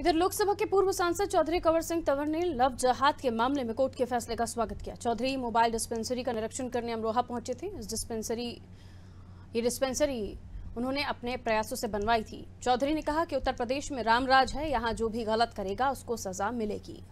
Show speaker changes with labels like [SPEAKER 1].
[SPEAKER 1] इधर लोकसभा के पूर्व सांसद चौधरी कंवर सिंह तंवर ने लव जहाद के मामले में कोर्ट के फैसले का स्वागत किया चौधरी मोबाइल डिस्पेंसरी का निरीक्षण करने अमरोहा पहुंचे थे इस डिस्पेंसरी ये डिस्पेंसरी उन्होंने अपने प्रयासों से बनवाई थी चौधरी ने कहा कि उत्तर प्रदेश में रामराज है यहाँ जो भी गलत करेगा उसको सजा मिलेगी